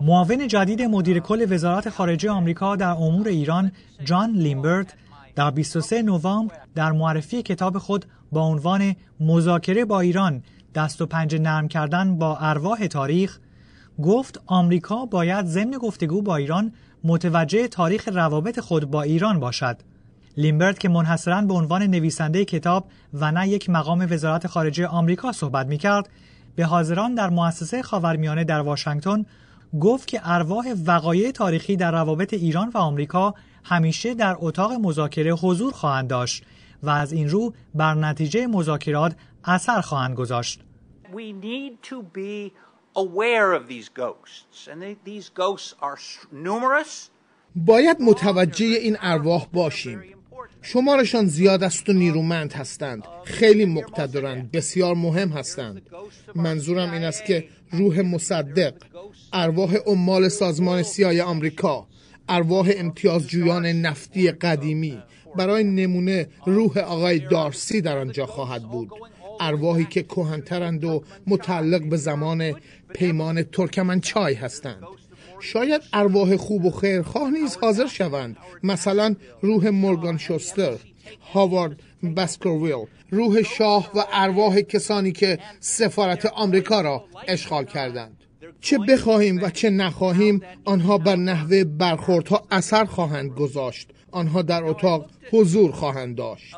معاون جدید مدیر کل وزارت خارجه آمریکا در امور ایران جان لیمبرت در 23 نوامبر در معرفی کتاب خود با عنوان مذاکره با ایران دست و پنج نرم کردن با ارواح تاریخ گفت آمریکا باید ضمن گفتگو با ایران متوجه تاریخ روابط خود با ایران باشد لیمبرت که منحصرا به عنوان نویسنده کتاب و نه یک مقام وزارت خارجه آمریکا صحبت می کرد به حاضران در مؤسسه خاورمیانه در واشنگتن گفت که ارواح وقایع تاریخی در روابط ایران و آمریکا همیشه در اتاق مذاکره حضور خواهند داشت و از این رو بر نتیجه مذاکرات اثر خواهند گذاشت. We need to be aware of these ghosts and these ghosts are numerous. باید متوجه این ارواح باشیم. شمارشان زیاد است و نیرومند هستند خیلی مقتدرند بسیار مهم هستند منظورم این است که روح مصدق ارواح عمال سازمان سیای آمریکا ارواح امتیازجویان نفتی قدیمی برای نمونه روح آقای دارسی در آنجا خواهد بود ارواحی که کهنترند و متعلق به زمان پیمان چای هستند شاید ارواح خوب و خیرخواه نیز حاضر شوند مثلا روح مورگان شوستر هاوارد بسکرویل روح شاه و ارواح کسانی که سفارت آمریکا را اشغال کردند چه بخواهیم و چه نخواهیم آنها بر نحوه برخوردها اثر خواهند گذاشت آنها در اتاق حضور خواهند داشت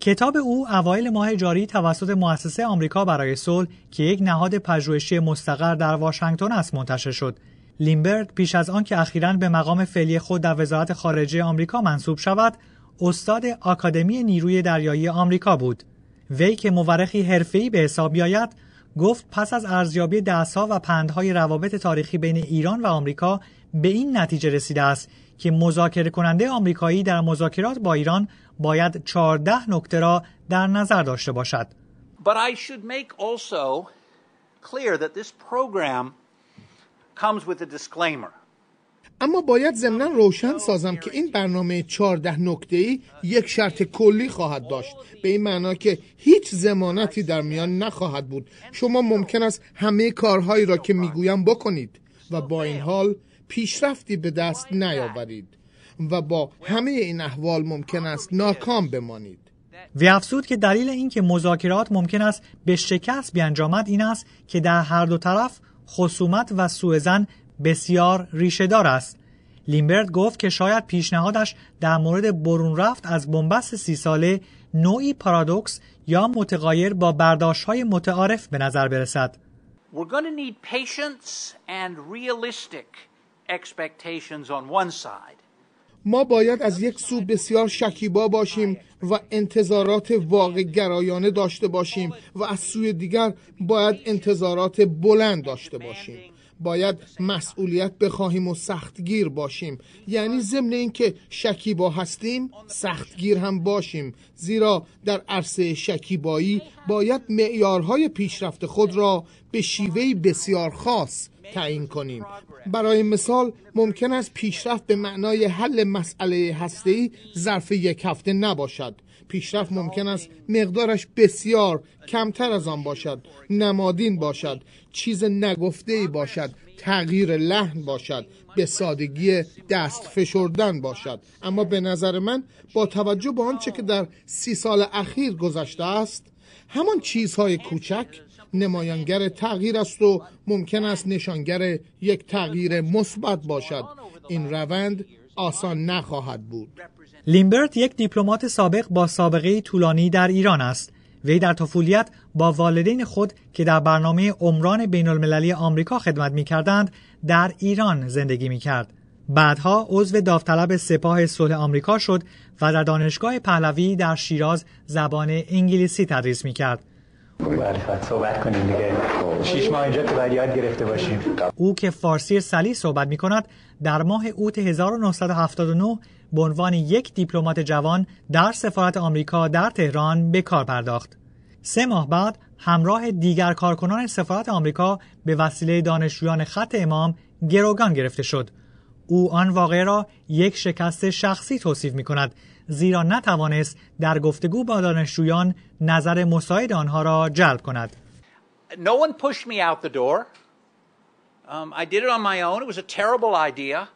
کتاب او اوایل ماه جاری توسط مؤسسه آمریکا برای صلح که یک نهاد پژوهشی مستقر در واشنگتن است منتشر شد لیمبرگ پیش از آن که اخیرا به مقام فعلی خود در وزارت خارجه آمریکا منصوب شود استاد آکادمی نیروی دریایی آمریکا بود وی که مورخی حرفه‌ای به حساب بیاید گفت پس از ارزیابی دستها و پندهای روابط تاریخی بین ایران و آمریکا به این نتیجه رسیده است که مذاکره کننده آمریکایی در مذاکرات با ایران باید 14 نکته را در نظر داشته باشد. But I should make also clear that this program comes with a disclaimer. اما باید ضمنا روشن سازم که این برنامه 14 نکته ای یک شرط کلی خواهد داشت به این معنا که هیچ زمانتی در میان نخواهد بود شما ممکن است همه کارهایی را که میگویم بکنید و با این حال پیشرفتی به دست نیاورید و با همه این احوال ممکن است ناکام بمانید وی افزود که دلیل اینکه مذاکرات ممکن است به شکست بیانجامد این است که در هر دو طرف خصومت و سوء بسیار ریشهدار است لیمبرت گفت که شاید پیشنهادش در مورد برون رفت از بنبست سی ساله نوعی پارادوکس یا متغایر با برداشت های متعارف به نظر برسد ما باید از یک سو بسیار شکیبا باشیم و انتظارات واقع گرایانه داشته باشیم و از سوی دیگر باید انتظارات بلند داشته باشیم باید مسئولیت بخواهیم و سختگیر باشیم یعنی ضمن اینکه شکیبا هستیم سختگیر هم باشیم زیرا در عرصه شکیبایی باید معیارهای پیشرفت خود را به شیوه بسیار خاص تعیین کنیم برای مثال ممکن است پیشرفت به معنای حل مسئله هسته‌ای ظرف یک هفته نباشد پیشرفت ممکن است مقدارش بسیار کمتر از آن باشد نمادین باشد چیز نگفته باشد تغییر لحن باشد به سادگی دست فشردن باشد اما به نظر من با توجه به آنچه که در سی سال اخیر گذشته است همان چیزهای کوچک نمایانگر تغییر است و ممکن است نشانگر یک تغییر مثبت باشد این روند آسان نخواهد بود لیمبرت یک دیپلمات سابق با سابقه طولانی در ایران است وی در طفولیت با والدین خود که در برنامه عمران بین المللی آمریکا خدمت می کردند در ایران زندگی می کرد. بعدها عضو داوطلب سپاه صلح آمریکا شد و در دانشگاه پهلوی در شیراز زبان انگلیسی تدریس می کرد. بله، خب، صحبت کنیم دیگه خب. ماه اینجا گرفته باشیم خب. او که فارسی سلی صحبت می کند در ماه اوت 1979 به عنوان یک دیپلمات جوان در سفارت آمریکا در تهران به کار پرداخت سه ماه بعد همراه دیگر کارکنان سفارت آمریکا به وسیله دانشجویان خط امام گروگان گرفته شد او آن واقعه را یک شکست شخصی توصیف می کند زیرا نتوانست در گفتگو با دانشجویان نظر مساعد آنها را جلب کند. No one pushed me out the door. Um, I did it on my own. It was a terrible idea.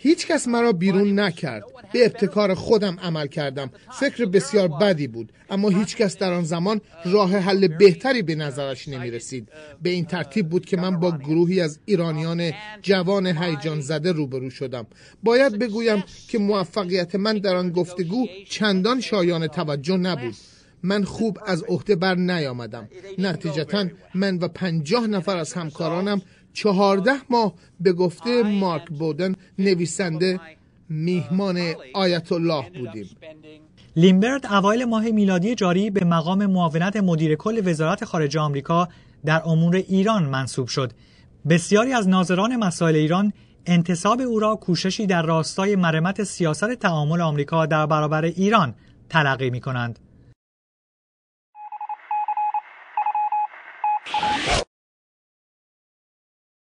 هیچ کس مرا بیرون نکرد به ابتکار خودم عمل کردم فکر بسیار بدی بود اما هیچ کس در آن زمان راه حل بهتری به نظرش نمی رسید به این ترتیب بود که من با گروهی از ایرانیان جوان هیجان زده روبرو شدم باید بگویم که موفقیت من در آن گفتگو چندان شایان توجه نبود من خوب از عهده بر نیامدم نتیجتا من و پنجاه نفر از همکارانم چهارده ماه به گفته مارک بودن نویسنده میهمان آیت الله بودیم لیمبرد اوایل ماه میلادی جاری به مقام معاونت مدیر کل وزارت خارجه آمریکا در امور ایران منصوب شد بسیاری از ناظران مسائل ایران انتصاب او را کوششی در راستای مرمت سیاست تعامل آمریکا در برابر ایران تلقی می کنند.